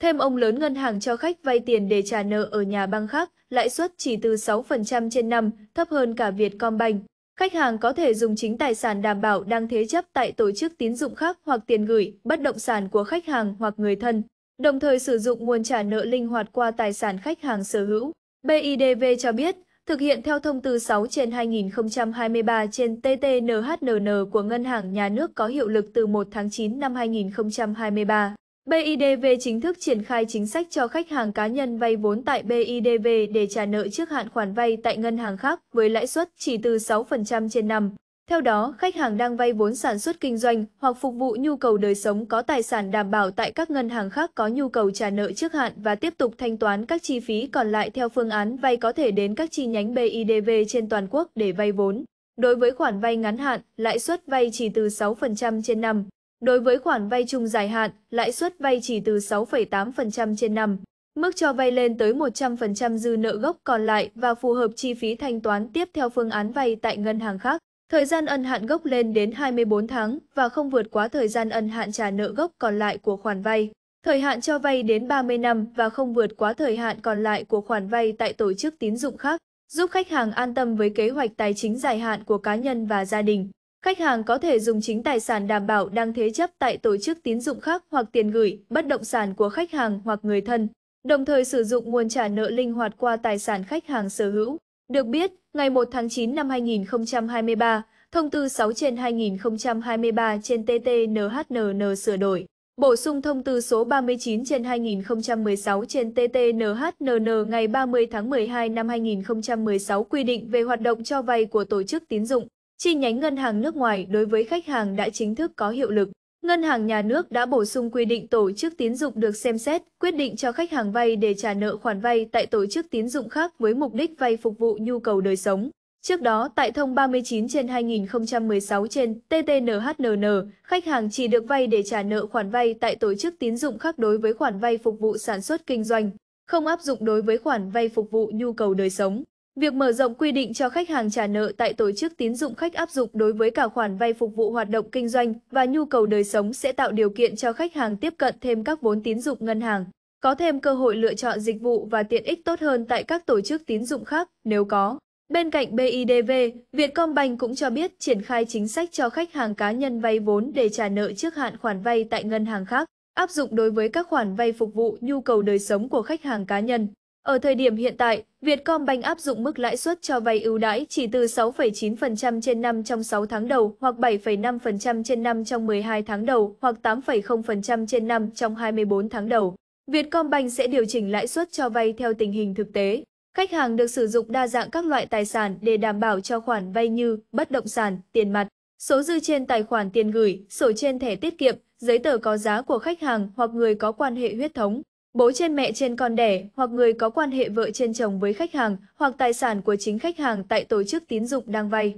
Thêm ông lớn ngân hàng cho khách vay tiền để trả nợ ở nhà băng khác, lãi suất chỉ từ 6% trên năm, thấp hơn cả Vietcombank. Khách hàng có thể dùng chính tài sản đảm bảo đang thế chấp tại tổ chức tín dụng khác hoặc tiền gửi, bất động sản của khách hàng hoặc người thân, đồng thời sử dụng nguồn trả nợ linh hoạt qua tài sản khách hàng sở hữu. BIDV cho biết, thực hiện theo thông tư 6 trên 2023 trên TTNHNN của Ngân hàng Nhà nước có hiệu lực từ 1 tháng 9 năm 2023. BIDV chính thức triển khai chính sách cho khách hàng cá nhân vay vốn tại BIDV để trả nợ trước hạn khoản vay tại ngân hàng khác với lãi suất chỉ từ 6% trên năm. Theo đó, khách hàng đang vay vốn sản xuất kinh doanh hoặc phục vụ nhu cầu đời sống có tài sản đảm bảo tại các ngân hàng khác có nhu cầu trả nợ trước hạn và tiếp tục thanh toán các chi phí còn lại theo phương án vay có thể đến các chi nhánh BIDV trên toàn quốc để vay vốn. Đối với khoản vay ngắn hạn, lãi suất vay chỉ từ 6% trên năm. Đối với khoản vay chung dài hạn, lãi suất vay chỉ từ 6,8% trên năm, mức cho vay lên tới 100% dư nợ gốc còn lại và phù hợp chi phí thanh toán tiếp theo phương án vay tại ngân hàng khác. Thời gian ân hạn gốc lên đến 24 tháng và không vượt quá thời gian ân hạn trả nợ gốc còn lại của khoản vay. Thời hạn cho vay đến 30 năm và không vượt quá thời hạn còn lại của khoản vay tại tổ chức tín dụng khác, giúp khách hàng an tâm với kế hoạch tài chính dài hạn của cá nhân và gia đình. Khách hàng có thể dùng chính tài sản đảm bảo đang thế chấp tại tổ chức tín dụng khác hoặc tiền gửi, bất động sản của khách hàng hoặc người thân, đồng thời sử dụng nguồn trả nợ linh hoạt qua tài sản khách hàng sở hữu. Được biết, ngày 1 tháng 9 năm 2023, thông tư 6 trên 2023 trên TTNHNN sửa đổi, bổ sung thông tư số 39 trên 2016 trên TTNHNN ngày 30 tháng 12 năm 2016 quy định về hoạt động cho vay của tổ chức tín dụng chi nhánh ngân hàng nước ngoài đối với khách hàng đã chính thức có hiệu lực. Ngân hàng nhà nước đã bổ sung quy định tổ chức tín dụng được xem xét, quyết định cho khách hàng vay để trả nợ khoản vay tại tổ chức tín dụng khác với mục đích vay phục vụ nhu cầu đời sống. Trước đó, tại thông 39 trên 2016 trên TTNHNN, khách hàng chỉ được vay để trả nợ khoản vay tại tổ chức tín dụng khác đối với khoản vay phục vụ sản xuất kinh doanh, không áp dụng đối với khoản vay phục vụ nhu cầu đời sống. Việc mở rộng quy định cho khách hàng trả nợ tại tổ chức tín dụng khách áp dụng đối với cả khoản vay phục vụ hoạt động kinh doanh và nhu cầu đời sống sẽ tạo điều kiện cho khách hàng tiếp cận thêm các vốn tín dụng ngân hàng, có thêm cơ hội lựa chọn dịch vụ và tiện ích tốt hơn tại các tổ chức tín dụng khác nếu có. Bên cạnh BIDV, Vietcombank cũng cho biết triển khai chính sách cho khách hàng cá nhân vay vốn để trả nợ trước hạn khoản vay tại ngân hàng khác, áp dụng đối với các khoản vay phục vụ nhu cầu đời sống của khách hàng cá nhân. Ở thời điểm hiện tại, Vietcombank áp dụng mức lãi suất cho vay ưu đãi chỉ từ 6,9% trên năm trong 6 tháng đầu hoặc 7,5% trên năm trong 12 tháng đầu hoặc 8,0% trên năm trong 24 tháng đầu. Vietcombank sẽ điều chỉnh lãi suất cho vay theo tình hình thực tế. Khách hàng được sử dụng đa dạng các loại tài sản để đảm bảo cho khoản vay như bất động sản, tiền mặt, số dư trên tài khoản tiền gửi, sổ trên thẻ tiết kiệm, giấy tờ có giá của khách hàng hoặc người có quan hệ huyết thống bố trên mẹ trên con đẻ hoặc người có quan hệ vợ trên chồng với khách hàng hoặc tài sản của chính khách hàng tại tổ chức tín dụng đang vay